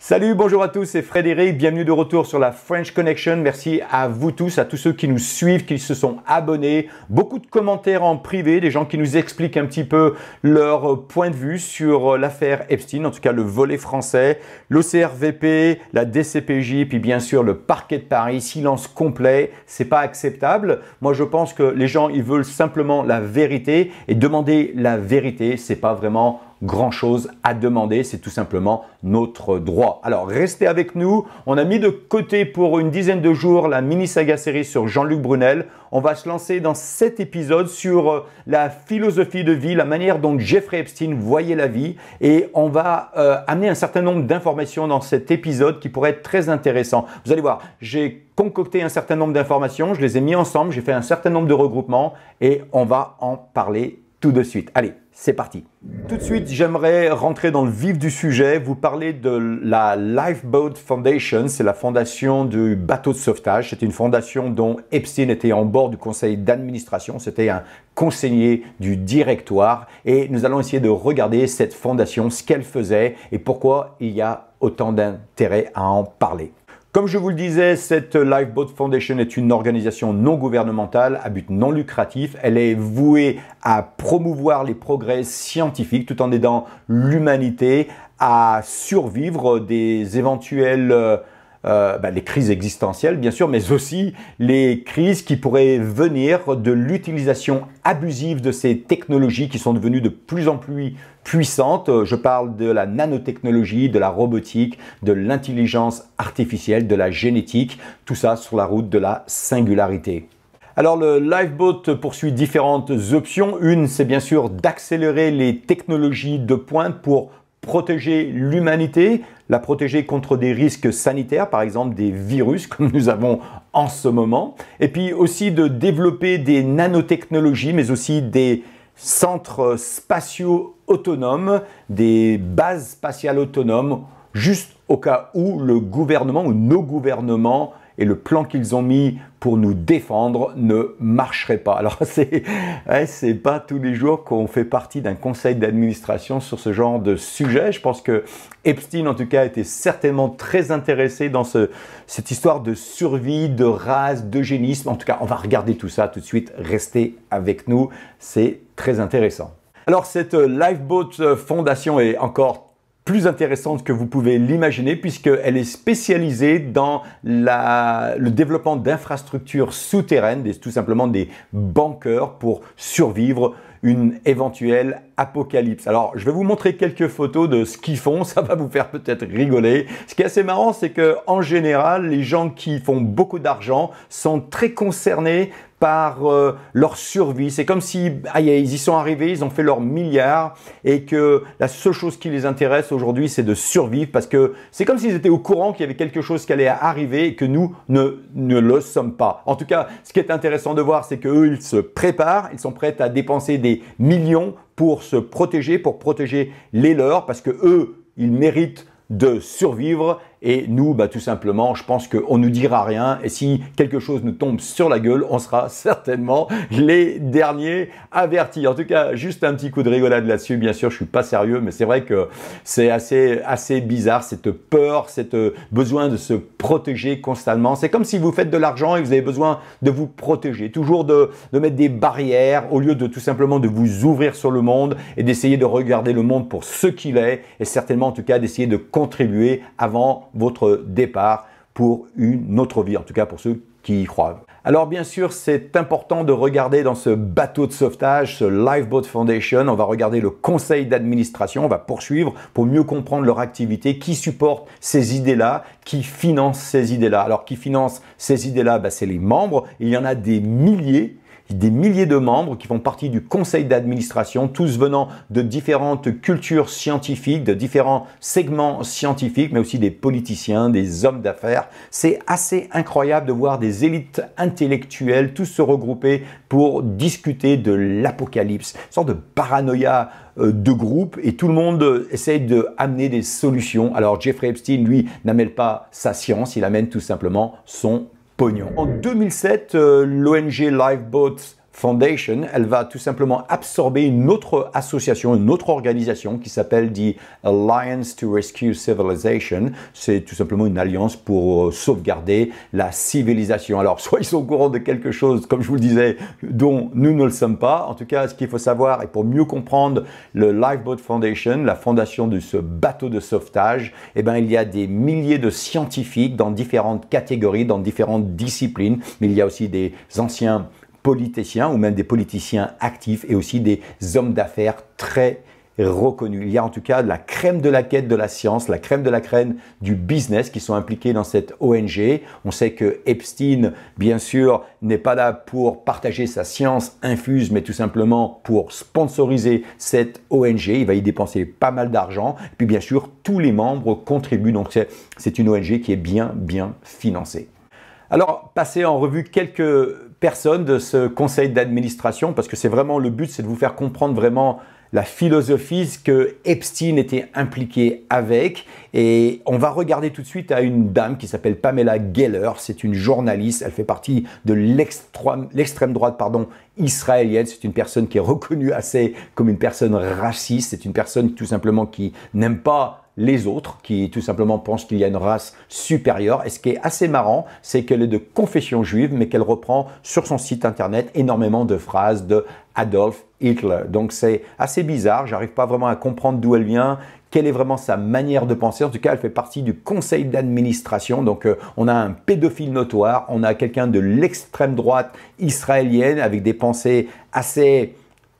Salut, bonjour à tous, c'est Frédéric, bienvenue de retour sur la French Connection. Merci à vous tous, à tous ceux qui nous suivent, qui se sont abonnés. Beaucoup de commentaires en privé, des gens qui nous expliquent un petit peu leur point de vue sur l'affaire Epstein, en tout cas le volet français, l'OCRVP, la DCPJ, puis bien sûr le parquet de Paris, silence complet, c'est pas acceptable. Moi je pense que les gens, ils veulent simplement la vérité et demander la vérité, c'est pas vraiment grand-chose à demander, c'est tout simplement notre droit. Alors restez avec nous, on a mis de côté pour une dizaine de jours la mini-saga série sur Jean-Luc Brunel. On va se lancer dans cet épisode sur euh, la philosophie de vie, la manière dont Jeffrey Epstein voyait la vie et on va euh, amener un certain nombre d'informations dans cet épisode qui pourrait être très intéressant. Vous allez voir, j'ai concocté un certain nombre d'informations, je les ai mis ensemble, j'ai fait un certain nombre de regroupements et on va en parler tout de suite. Allez, c'est parti. Tout de suite, j'aimerais rentrer dans le vif du sujet, vous parler de la Lifeboat Foundation, c'est la fondation du bateau de sauvetage. c'est une fondation dont Epstein était en bord du conseil d'administration, c'était un conseiller du directoire et nous allons essayer de regarder cette fondation, ce qu'elle faisait et pourquoi il y a autant d'intérêt à en parler. Comme je vous le disais, cette Lifeboat Foundation est une organisation non gouvernementale à but non lucratif. Elle est vouée à promouvoir les progrès scientifiques tout en aidant l'humanité à survivre des éventuels euh, euh, bah, les crises existentielles bien sûr, mais aussi les crises qui pourraient venir de l'utilisation abusive de ces technologies qui sont devenues de plus en plus puissantes. Euh, je parle de la nanotechnologie, de la robotique, de l'intelligence artificielle, de la génétique, tout ça sur la route de la singularité. Alors le Lifeboat poursuit différentes options. Une, c'est bien sûr d'accélérer les technologies de pointe pour protéger l'humanité, la protéger contre des risques sanitaires, par exemple des virus comme nous avons en ce moment, et puis aussi de développer des nanotechnologies, mais aussi des centres spatiaux autonomes, des bases spatiales autonomes, juste au cas où le gouvernement ou nos gouvernements et le plan qu'ils ont mis pour nous défendre ne marcherait pas. Alors c'est ouais, hein, pas tous les jours qu'on fait partie d'un conseil d'administration sur ce genre de sujet. Je pense que Epstein en tout cas était certainement très intéressé dans ce, cette histoire de survie, de race, d'eugénisme. En tout cas, on va regarder tout ça tout de suite. Restez avec nous, c'est très intéressant. Alors cette Lifeboat Foundation est encore plus intéressante que vous pouvez l'imaginer puisqu'elle est spécialisée dans la, le développement d'infrastructures souterraines, des, tout simplement des banqueurs pour survivre une éventuelle Apocalypse. Alors, je vais vous montrer quelques photos de ce qu'ils font, ça va vous faire peut-être rigoler. Ce qui est assez marrant, c'est que en général, les gens qui font beaucoup d'argent sont très concernés par euh, leur survie. C'est comme si ah, ils y sont arrivés, ils ont fait leurs milliards et que la seule chose qui les intéresse aujourd'hui, c'est de survivre parce que c'est comme s'ils étaient au courant qu'il y avait quelque chose qui allait arriver et que nous ne, ne le sommes pas. En tout cas, ce qui est intéressant de voir, c'est qu'eux, ils se préparent, ils sont prêts à dépenser des millions pour se protéger, pour protéger les leurs, parce que eux, ils méritent de survivre et nous, bah, tout simplement, je pense qu'on ne nous dira rien. Et si quelque chose nous tombe sur la gueule, on sera certainement les derniers avertis. En tout cas, juste un petit coup de rigolade là-dessus. Bien sûr, je suis pas sérieux, mais c'est vrai que c'est assez, assez bizarre, cette peur, cette euh, besoin de se protéger constamment. C'est comme si vous faites de l'argent et vous avez besoin de vous protéger. Toujours de, de mettre des barrières au lieu de tout simplement de vous ouvrir sur le monde et d'essayer de regarder le monde pour ce qu'il est et certainement en tout cas d'essayer de contribuer avant votre départ pour une autre vie, en tout cas pour ceux qui y croient. Alors bien sûr, c'est important de regarder dans ce bateau de sauvetage, ce Lifeboat Foundation, on va regarder le conseil d'administration, on va poursuivre pour mieux comprendre leur activité, qui supporte ces idées-là, qui finance ces idées-là. Alors qui finance ces idées-là, ben, c'est les membres, il y en a des milliers des milliers de membres qui font partie du conseil d'administration, tous venant de différentes cultures scientifiques, de différents segments scientifiques, mais aussi des politiciens, des hommes d'affaires. C'est assez incroyable de voir des élites intellectuelles tous se regrouper pour discuter de l'apocalypse, une sorte de paranoïa euh, de groupe et tout le monde essaye de amener des solutions. Alors Jeffrey Epstein, lui, n'amène pas sa science, il amène tout simplement son pognon. En 2007, euh, l'ONG Lifeboats Foundation, elle va tout simplement absorber une autre association, une autre organisation qui s'appelle The Alliance to Rescue Civilization. C'est tout simplement une alliance pour euh, sauvegarder la civilisation. Alors, soit ils sont au courant de quelque chose, comme je vous le disais, dont nous ne le sommes pas. En tout cas, ce qu'il faut savoir, et pour mieux comprendre le Lifeboat Foundation, la fondation de ce bateau de sauvetage, eh ben il y a des milliers de scientifiques dans différentes catégories, dans différentes disciplines, mais il y a aussi des anciens politiciens ou même des politiciens actifs et aussi des hommes d'affaires très reconnus. Il y a en tout cas la crème de la quête de la science, la crème de la crème du business qui sont impliqués dans cette ONG. On sait que Epstein, bien sûr, n'est pas là pour partager sa science infuse, mais tout simplement pour sponsoriser cette ONG. Il va y dépenser pas mal d'argent. Puis bien sûr, tous les membres contribuent. Donc c'est une ONG qui est bien, bien financée. Alors, passer en revue quelques personne de ce conseil d'administration parce que c'est vraiment le but, c'est de vous faire comprendre vraiment la philosophie, ce que Epstein était impliqué avec. Et on va regarder tout de suite à une dame qui s'appelle Pamela Geller. C'est une journaliste. Elle fait partie de l'extrême droite pardon, israélienne. C'est une personne qui est reconnue assez comme une personne raciste. C'est une personne tout simplement qui n'aime pas les autres qui tout simplement pensent qu'il y a une race supérieure. Et ce qui est assez marrant, c'est qu'elle est de confession juive, mais qu'elle reprend sur son site internet énormément de phrases de Adolf Hitler. Donc c'est assez bizarre, j'arrive pas vraiment à comprendre d'où elle vient, quelle est vraiment sa manière de penser. En tout cas, elle fait partie du conseil d'administration. Donc euh, on a un pédophile notoire, on a quelqu'un de l'extrême droite israélienne avec des pensées assez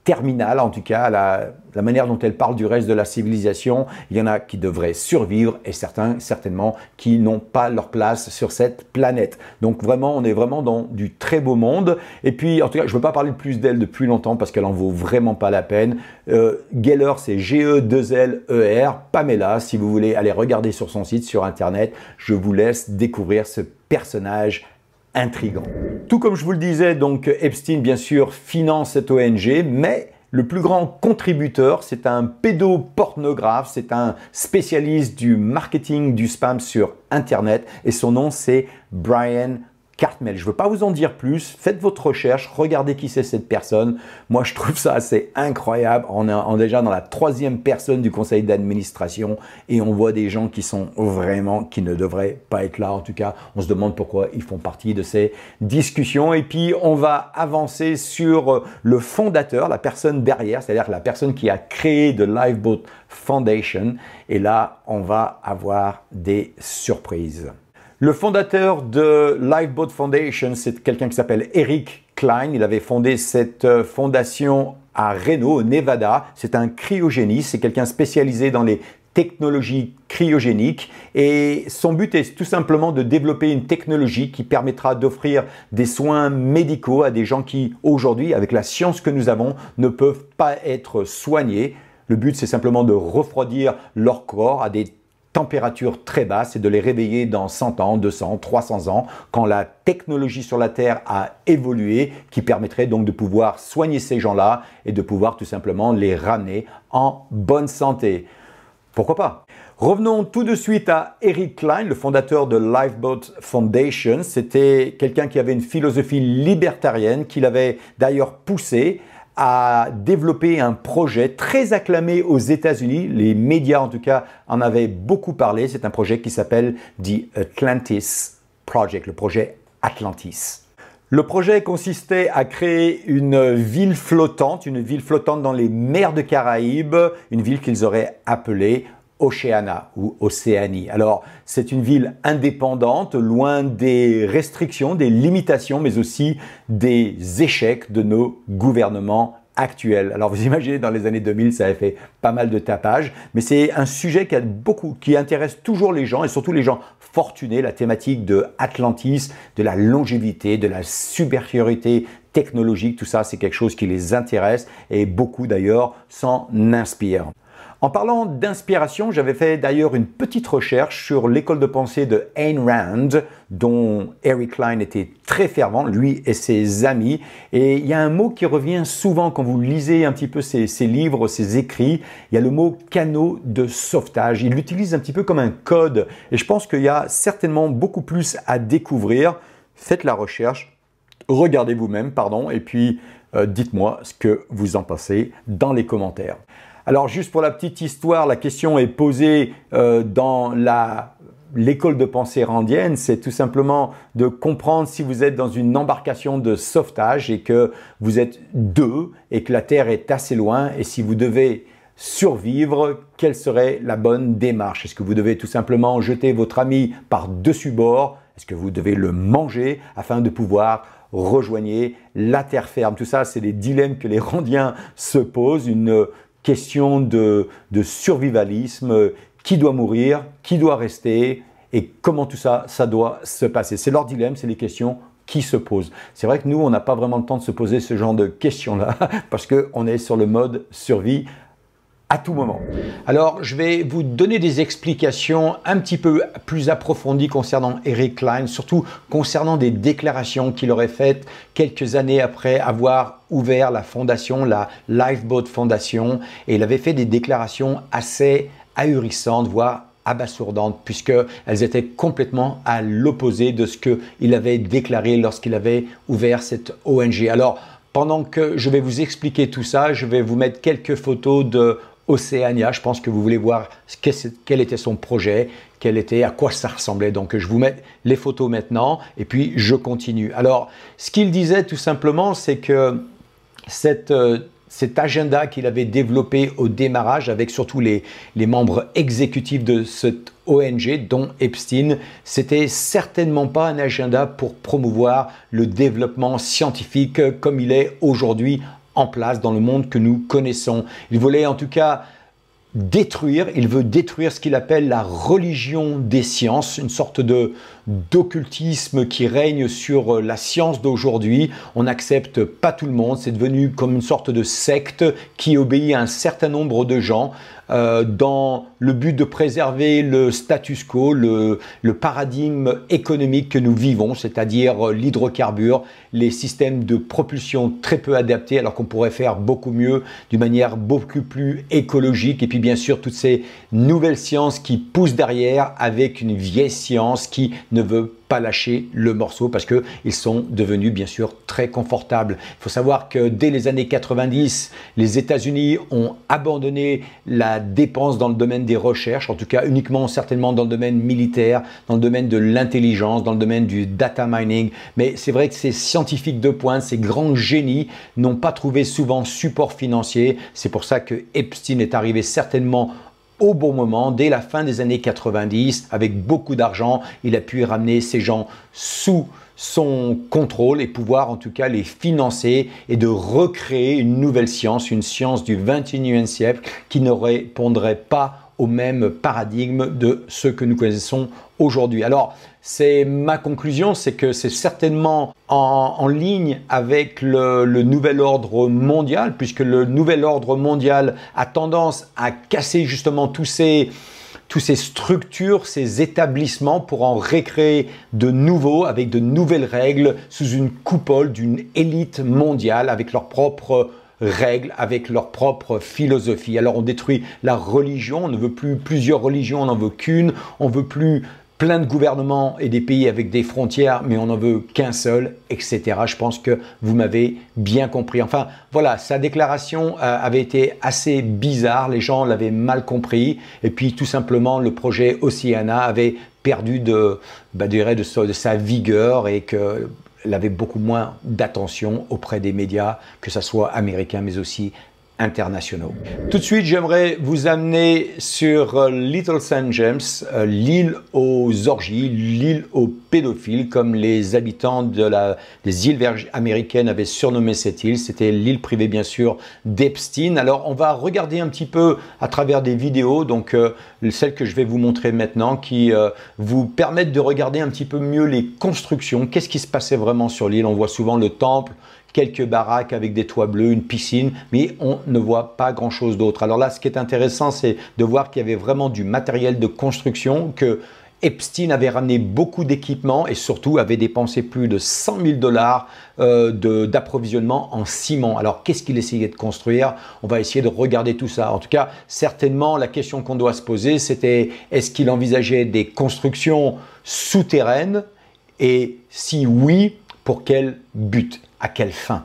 terminale, en tout cas, la, manière dont elle parle du reste de la civilisation. Il y en a qui devraient survivre et certains, certainement, qui n'ont pas leur place sur cette planète. Donc vraiment, on est vraiment dans du très beau monde. Et puis, en tout cas, je ne veux pas parler plus d'elle depuis longtemps parce qu'elle en vaut vraiment pas la peine. Euh, Geller, c'est G-E-2-L-E-R. Pamela, si vous voulez aller regarder sur son site, sur Internet, je vous laisse découvrir ce personnage intrigant. Tout comme je vous le disais, donc Epstein, bien sûr, finance cette ONG, mais le plus grand contributeur, c'est un pédopornographe, c'est un spécialiste du marketing du spam sur Internet, et son nom, c'est Brian Cartmel. Je ne veux pas vous en dire plus. Faites votre recherche, regardez qui c'est cette personne. Moi, je trouve ça assez incroyable. On est déjà dans la troisième personne du conseil d'administration et on voit des gens qui sont vraiment, qui ne devraient pas être là. En tout cas, on se demande pourquoi ils font partie de ces discussions. Et puis, on va avancer sur euh, le fondateur, la personne derrière, c'est-à-dire la personne qui a créé The Lifeboat Foundation. Et là, on va avoir des surprises. Le fondateur de Lifeboat Foundation, c'est quelqu'un qui s'appelle Eric Klein. Il avait fondé cette euh, fondation à Reno, au Nevada. C'est un cryogéniste, c'est quelqu'un spécialisé dans les technologies cryogéniques. et son but est tout simplement de développer une technologie qui permettra d'offrir des soins médicaux à des gens qui aujourd'hui avec la science que nous avons ne peuvent pas être soignés. Le but c'est simplement de refroidir leur corps à des température très basse et de les réveiller dans 100 ans, 200, 300 ans, quand la technologie sur la Terre a évolué, qui permettrait donc de pouvoir soigner ces gens-là et de pouvoir tout simplement les ramener en bonne santé. Pourquoi pas Revenons tout de suite à Eric Klein, le fondateur de Lifeboat Foundation. C'était quelqu'un qui avait une philosophie libertarienne, qu'il avait d'ailleurs poussé a développé un projet très acclamé aux États-Unis. Les médias, en tout cas, en avaient beaucoup parlé. C'est un projet qui s'appelle The Atlantis Project, le projet Atlantis. Le projet consistait à créer une ville flottante, une ville flottante dans les mers de Caraïbes, une ville qu'ils auraient appelée Oceana ou Océanie. Alors, c'est une ville indépendante, loin des restrictions, des limitations, mais aussi des échecs de nos gouvernements actuels. Alors, vous imaginez, dans les années 2000, ça a fait pas mal de tapage, mais c'est un sujet qui a beaucoup, qui intéresse toujours les gens et surtout les gens fortunés, la thématique de Atlantis, de la longévité, de la supériorité technologique, tout ça, c'est quelque chose qui les intéresse et beaucoup d'ailleurs s'en inspirent. En parlant d'inspiration, j'avais fait d'ailleurs une petite recherche sur l'école de pensée de Ayn Rand, dont Eric Klein était très fervent, lui et ses amis. Et il y a un mot qui revient souvent quand vous lisez un petit peu ses, livres, ses écrits, il y a le mot canot de sauvetage. Il l'utilise un petit peu comme un code. Et je pense qu'il y a certainement beaucoup plus à découvrir. Faites la recherche, regardez vous-même, pardon, et puis euh, dites-moi ce que vous en pensez dans les commentaires. Alors juste pour la petite histoire, la question est posée euh, dans l'école de pensée randienne, c'est tout simplement de comprendre si vous êtes dans une embarcation de sauvetage et que vous êtes deux et que la Terre est assez loin et si vous devez survivre, quelle serait la bonne démarche Est-ce que vous devez tout simplement jeter votre ami par-dessus bord Est-ce que vous devez le manger afin de pouvoir rejoindre la terre ferme. Tout ça, c'est les dilemmes que les Randiens se posent, une question de, survivalisme, euh, qui doit mourir, qui doit rester, et comment tout ça, ça doit se passer. C'est leur dilemme, c'est les questions qui se posent. C'est vrai que nous, on n'a pas vraiment le temps de se poser ce genre de questions-là, parce qu'on est sur le mode survie à tout moment. Alors, je vais vous donner des explications un petit peu plus approfondies concernant Eric Klein, surtout concernant des déclarations qu'il aurait faites quelques années après avoir ouvert la fondation, la Lifeboat Foundation, et il avait fait des déclarations assez ahurissantes, voire abasourdantes, puisqu'elles étaient complètement à l'opposé de ce qu'il avait déclaré lorsqu'il avait ouvert cette ONG. Alors, pendant que je vais vous expliquer tout ça, je vais vous mettre quelques photos de Océania. Je pense que vous voulez voir quel était son projet, quel était, à quoi ça ressemblait. Donc je vous mets les photos maintenant et puis je continue. Alors ce qu'il disait tout simplement, c'est que cette, euh, cet agenda qu'il avait développé au démarrage avec surtout les, les membres exécutifs de cette ONG, dont Epstein, c'était certainement pas un agenda pour promouvoir le développement scientifique comme il est aujourd'hui en place dans le monde que nous connaissons. Il voulait en tout cas détruire, il veut détruire ce qu'il appelle la religion des sciences, une sorte de d'occultisme qui règne sur la science d'aujourd'hui. On n'accepte pas tout le monde, c'est devenu comme une sorte de secte qui obéit à un certain nombre de gens. Euh, dans le but de préserver le status quo, le, le paradigme économique que nous vivons, c'est-à-dire euh, l'hydrocarbure, les systèmes de propulsion très peu adaptés alors qu'on pourrait faire beaucoup mieux d'une manière beaucoup plus écologique et puis bien sûr toutes ces nouvelles sciences qui poussent derrière avec une vieille science qui ne veut pas lâcher le morceau parce que ils sont devenus bien sûr très confortables. Il faut savoir que dès les années 90, les États-Unis ont abandonné la dépense dans le domaine des recherches, en tout cas uniquement certainement dans le domaine militaire, dans le domaine de l'intelligence, dans le domaine du data mining. Mais c'est vrai que ces scientifiques de pointe, ces grands génies n'ont pas trouvé souvent support financier. C'est pour ça que Epstein est arrivé certainement au bon moment, dès la fin des années 90, avec beaucoup d'argent, il a pu ramener ces gens sous son contrôle et pouvoir en tout cas les financer et de recréer une nouvelle science, une science du 21e siècle qui ne répondrait pas au même paradigme de ce que nous connaissons aujourd'hui. Alors, c'est ma conclusion, c'est que c'est certainement en, ligne avec le, nouvel ordre mondial, puisque le nouvel ordre mondial a tendance à casser justement tous ces tous ces structures, ces établissements pour en récréer de nouveaux avec de nouvelles règles sous une coupole d'une élite mondiale avec leurs propre règles, avec leur propre philosophie. Alors on détruit la religion, on ne veut plus plusieurs religions, on n'en veut qu'une, on veut plus plein de gouvernements et des pays avec des frontières, mais on n'en veut qu'un seul, etc. Je pense que vous m'avez bien compris. Enfin, voilà, sa déclaration euh, avait été assez bizarre, les gens l'avaient mal compris, et puis tout simplement, le projet Oceana avait perdu de, bah, de sa vigueur et que elle avait beaucoup moins d'attention auprès des médias, que ce soit américains, mais aussi internationaux. Tout de suite, j'aimerais vous amener sur euh, Little St. James, euh, l'île aux orgies, l'île aux pédophiles, comme les habitants de des îles américaines avaient surnommé cette île. C'était l'île privée, bien sûr, d'Epstein. Alors, on va regarder un petit peu à travers des vidéos, donc euh, celles que je vais vous montrer maintenant, qui vous permettent de regarder un petit peu mieux les constructions. Qu'est-ce qui se passait vraiment sur l'île On voit souvent le temple, quelques baraques avec des toits bleus, une piscine, mais on ne voit pas grand-chose d'autre. Alors là, ce qui est intéressant, c'est de voir qu'il y avait vraiment du matériel de construction, que Epstein avait ramené beaucoup d'équipements et surtout avait dépensé plus de 100 000 dollars euh, d'approvisionnement en ciment. Alors qu'est-ce qu'il essayait de construire On va essayer de regarder tout ça. En tout cas, certainement, la question qu'on doit se poser, c'était est-ce qu'il envisageait des constructions souterraines et si oui, pour quel but à quelle fin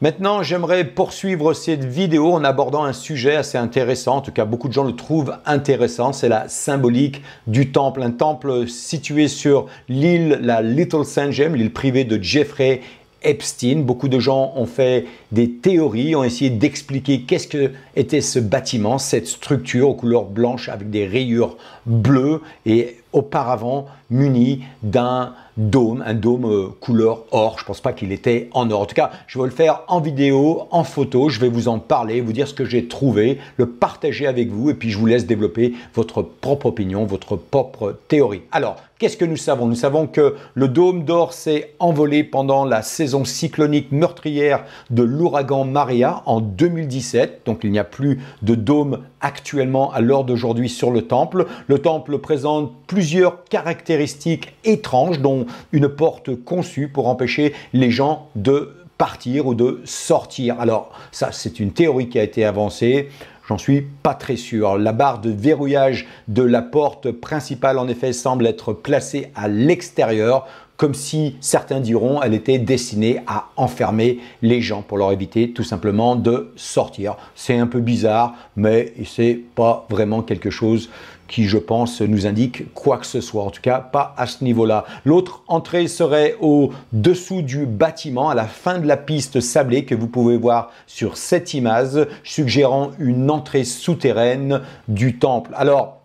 Maintenant, j'aimerais poursuivre cette vidéo en abordant un sujet assez intéressant, en tout cas beaucoup de gens le trouvent intéressant, c'est la symbolique du temple. Un temple situé sur l'île, la Little Saint James, l'île privée de Jeffrey Epstein. Beaucoup de gens ont fait des théories, ont essayé d'expliquer qu'est-ce que était ce bâtiment, cette structure aux couleurs blanches avec des rayures bleues et auparavant muni d'un dôme, un dôme euh, couleur or. Je ne pense pas qu'il était en or. En tout cas, je vais le faire en vidéo, en photo. Je vais vous en parler, vous dire ce que j'ai trouvé, le partager avec vous et puis je vous laisse développer votre propre opinion, votre propre théorie. Alors, qu'est-ce que nous savons Nous savons que le dôme d'or s'est envolé pendant la saison cyclonique meurtrière de l'ouragan Maria en 2017. Donc il n'y a plus de dôme actuellement à l'heure d'aujourd'hui sur le temple. Le temple présente plusieurs caractéristiques étranges, dont une porte conçue pour empêcher les gens de partir ou de sortir. Alors ça, c'est une théorie qui a été avancée. J'en suis pas très sûr. La barre de verrouillage de la porte principale, en effet, semble être placée à l'extérieur, comme si certains diront elle était destinée à enfermer les gens pour leur éviter tout simplement de sortir. C'est un peu bizarre, mais c'est pas vraiment quelque chose qui, je pense, nous indique quoi que ce soit. En tout cas, pas à ce niveau-là. L'autre entrée serait au dessous du bâtiment, à la fin de la piste sablée que vous pouvez voir sur cette image, suggérant une entrée souterraine du temple. Alors,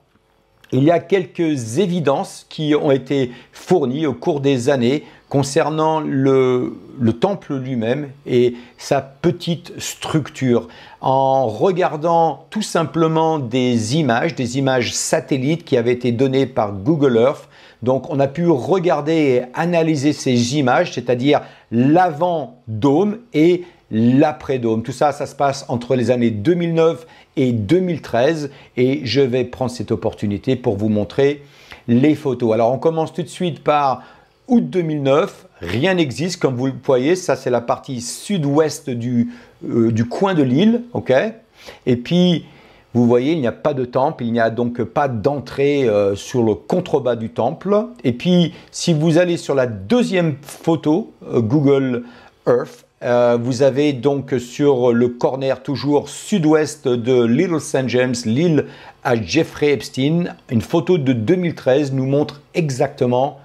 il y a quelques évidences qui ont été fournies au cours des années concernant le, temple lui-même et sa petite structure. En regardant tout simplement des images, des images satellites qui avaient été données par Google Earth, donc on a pu regarder et analyser ces images, c'est-à-dire l'avant-dôme et l'après-dôme. Tout ça, ça se passe entre les années 2009 et 2013 et je vais prendre cette opportunité pour vous montrer les photos. Alors on commence tout de suite par août 2009, rien n'existe. Comme vous le voyez, ça c'est la partie sud-ouest du, euh, du coin de l'île. ok Et puis, vous voyez, il n'y a pas de temple, il n'y a donc pas d'entrée euh, sur le contrebas du temple. Et puis, si vous allez sur la deuxième photo, euh, Google Earth, vous avez donc sur le corner toujours sud-ouest de Little St. James, l'île à Jeffrey Epstein, une photo de 2013 nous montre exactement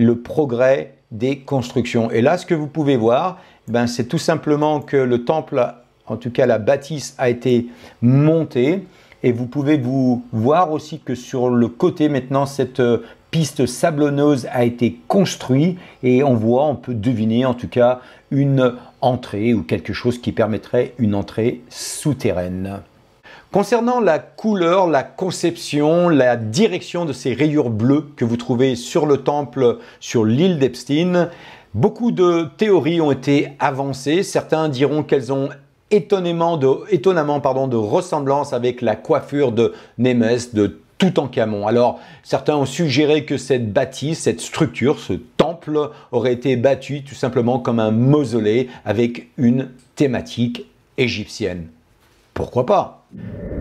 le progrès des constructions. Et là, ce que vous pouvez voir, eh ben, c'est tout simplement que le temple, en tout cas la bâtisse, a été montée. Et vous pouvez vous voir aussi que sur le côté maintenant, cette euh, piste sablonneuse a été construite et on voit, on peut deviner en tout cas une entrée ou quelque chose qui permettrait une entrée souterraine. Concernant la couleur, la conception, la direction de ces rayures bleues que vous trouvez sur le temple, sur l'île d'Epstein, beaucoup de théories ont été avancées. Certains diront qu'elles ont étonnamment de, étonnamment, pardon, de ressemblance avec la coiffure de Némès, de Toutankhamon. Alors, certains ont suggéré que cette bâtisse, cette structure, ce temple aurait été bâti tout simplement comme un mausolée avec une thématique égyptienne. Pourquoi pas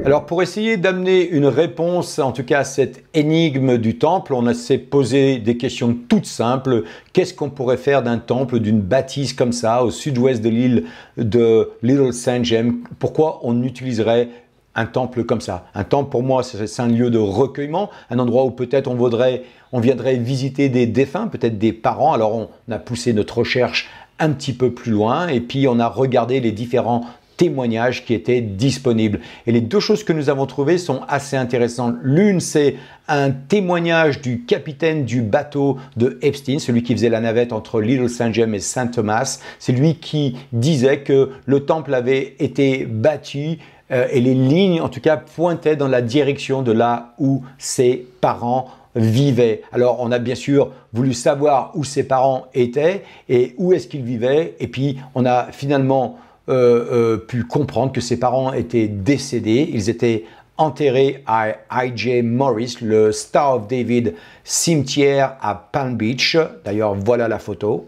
alors pour essayer d'amener une réponse, en tout cas à cette énigme du temple, on s'est posé des questions toutes simples. Qu'est-ce qu'on pourrait faire d'un temple, d'une bâtisse comme ça, au sud-ouest de l'île de Little Saint James Pourquoi on utiliserait un temple comme ça. Un temple, pour moi, c'est un lieu de recueillement, un endroit où peut-être on, voudrait, on viendrait visiter des défunts, peut-être des parents. Alors on a poussé notre recherche un petit peu plus loin et puis on a regardé les différents témoignages qui étaient disponibles. Et les deux choses que nous avons trouvées sont assez intéressantes. L'une, c'est un témoignage du capitaine du bateau de Epstein, celui qui faisait la navette entre l'île Saint James et Saint Thomas. C'est lui qui disait que le temple avait été bâti euh, et les lignes, en tout cas, pointaient dans la direction de là où ses parents vivaient. Alors on a bien sûr voulu savoir où ses parents étaient et où est-ce qu'ils vivaient. Et puis on a finalement euh, euh, pu comprendre que ses parents étaient décédés. Ils étaient enterrés à I.J. Morris, le Star of David cimetière à Palm Beach. D'ailleurs, voilà la photo.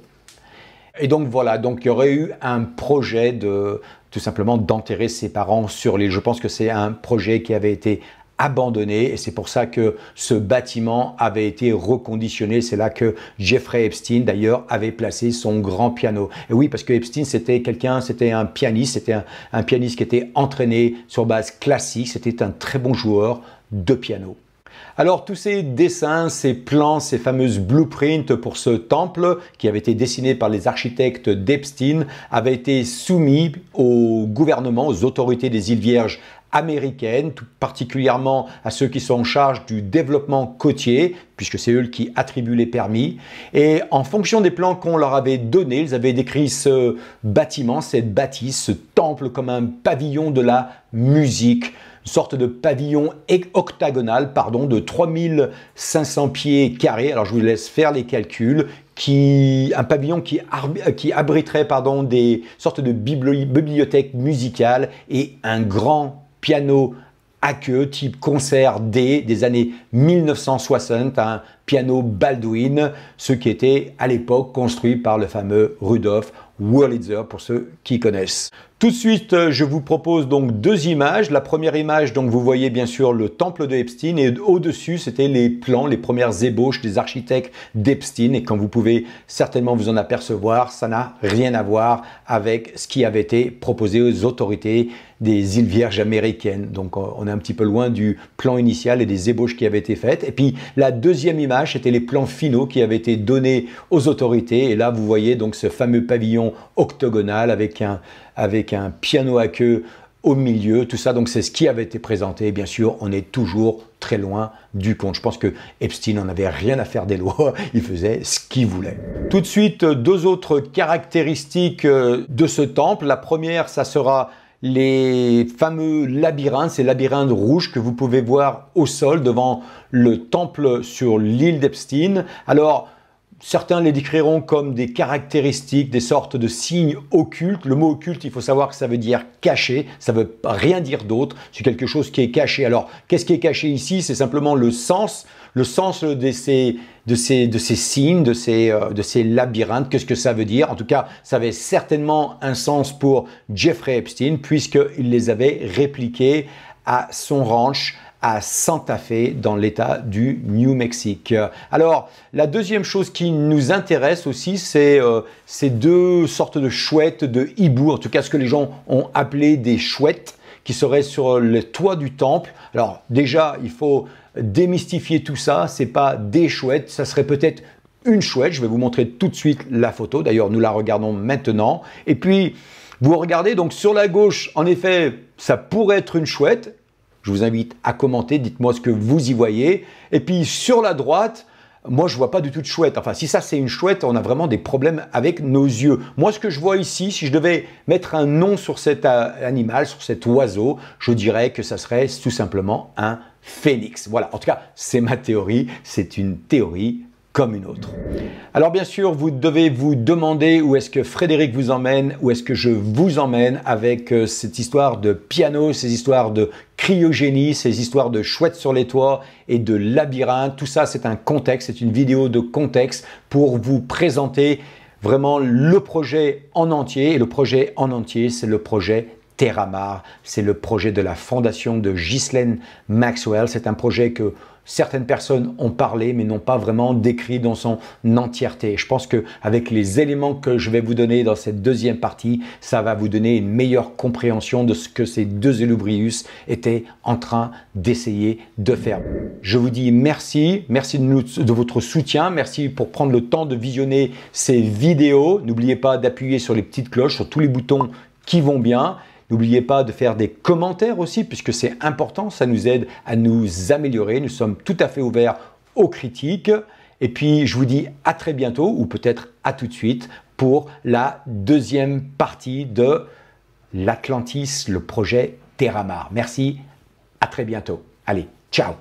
Et donc voilà, donc il y aurait eu un projet de tout simplement d'enterrer ses parents sur l'île. Je pense que c'est un projet qui avait été abandonné et c'est pour ça que ce bâtiment avait été reconditionné. C'est là que Jeffrey Epstein d'ailleurs avait placé son grand piano. Et oui, parce que Epstein c'était quelqu'un, c'était un pianiste, c'était un, pianiste qui était entraîné sur base classique, c'était un très bon joueur de piano. Alors tous ces dessins, ces plans, ces fameuses blueprints pour ce temple qui avait été dessiné par les architectes d'Epstein avaient été soumis au gouvernement, aux autorités des îles Vierges américaine, tout particulièrement à ceux qui sont en charge du développement côtier, puisque c'est eux qui attribuent les permis. Et en fonction des plans qu'on leur avait donnés, ils avaient décrit ce bâtiment, cette bâtisse, ce temple comme un pavillon de la musique, une sorte de pavillon e- octagonal, pardon, de 3500 pieds carrés. Alors je vous laisse faire les calculs. Qui, un pavillon qui, euh, qui abriterait pardon, des sortes de bibliothèques musicales et un grand piano à queue type concert D des années 1960, un piano Baldwin, ce qui était à l'époque construit par le fameux Rudolf Wurlitzer pour ceux qui connaissent. Tout de suite, euh, je vous propose donc deux images. La première image, donc vous voyez bien sûr le temple de Epstein et au-dessus, c'était les plans, les premières ébauches des architectes d'Epstein. Et comme vous pouvez certainement vous en apercevoir, ça n'a rien à voir avec ce qui avait été proposé aux autorités des îles Vierges américaines. Donc euh, on est un petit peu loin du plan initial et des ébauches qui avaient été faites. Et puis la deuxième image, c'était les plans finaux qui avaient été donnés aux autorités. Et là, vous voyez donc ce fameux pavillon octogonal avec un avec un piano à queue au milieu, tout ça. Donc c'est ce qui avait été présenté. Bien sûr, on est toujours très loin du compte. Je pense que Epstein n'en avait rien à faire des lois, il faisait ce qu'il voulait. Tout de suite, deux autres caractéristiques euh, de ce temple. La première, ça sera les fameux labyrinthes, ces labyrinthes rouges que vous pouvez voir au sol devant le temple sur l'île d'Epstein. Alors, Certains les décriront comme des caractéristiques, des sortes de signes occultes. Le mot occulte, il faut savoir que ça veut dire caché, ça veut rien dire d'autre, c'est quelque chose qui est caché. Alors, qu'est-ce qui est caché ici C'est simplement le sens, le sens de ces, signes, de ces, euh, de ces labyrinthes. Qu'est-ce que ça veut dire En tout cas, ça avait certainement un sens pour Jeffrey Epstein, puisqu'il les avait répliqués à son ranch, à Santa Fe dans l'État du New Mexique. Alors, la deuxième chose qui nous intéresse aussi, c'est euh, ces deux sortes de chouettes, de hibou, en tout cas ce que les gens ont appelé des chouettes qui seraient sur le toit du temple. Alors déjà, il faut démystifier tout ça, c'est pas des chouettes, ça serait peut-être une chouette, je vais vous montrer tout de suite la photo, d'ailleurs nous la regardons maintenant. Et puis, vous regardez donc sur la gauche, en effet, ça pourrait être une chouette, je vous invite à commenter, dites-moi ce que vous y voyez. Et puis sur la droite, moi je vois pas du tout de chouette. Enfin, si ça c'est une chouette, on a vraiment des problèmes avec nos yeux. Moi, ce que je vois ici, si je devais mettre un nom sur cet euh, animal, sur cet oiseau, je dirais que ça serait tout simplement un phénix. Voilà. En tout cas, c'est ma théorie. C'est une théorie comme une autre. Alors bien sûr, vous devez vous demander où est-ce que Frédéric vous emmène, où est-ce que je vous emmène avec euh, cette histoire de piano, ces histoires de cryogénie, ces histoires de chouettes sur les toits et de labyrinthe. Tout ça, c'est un contexte, c'est une vidéo de contexte pour vous présenter vraiment le projet en entier. Et le projet en entier, c'est le projet Terramar. C'est le projet de la fondation de Ghislaine Maxwell. C'est un projet que certaines personnes ont parlé mais n'ont pas vraiment décrit dans son entièreté. Je pense que avec les éléments que je vais vous donner dans cette deuxième partie, ça va vous donner une meilleure compréhension de ce que ces deux Elubrius étaient en train d'essayer de faire. Je vous dis merci, merci de votre soutien, merci pour prendre le temps de visionner ces vidéos. N'oubliez pas d'appuyer sur les petites cloches, sur tous les boutons qui vont bien N'oubliez pas de faire des commentaires aussi, puisque c'est important, ça nous aide à nous améliorer. Nous sommes tout à fait ouverts aux critiques. Et puis, je vous dis à très bientôt, ou peut-être à tout de suite, pour la deuxième partie de l'Atlantis, le projet Terramar. Merci, à très bientôt. Allez, ciao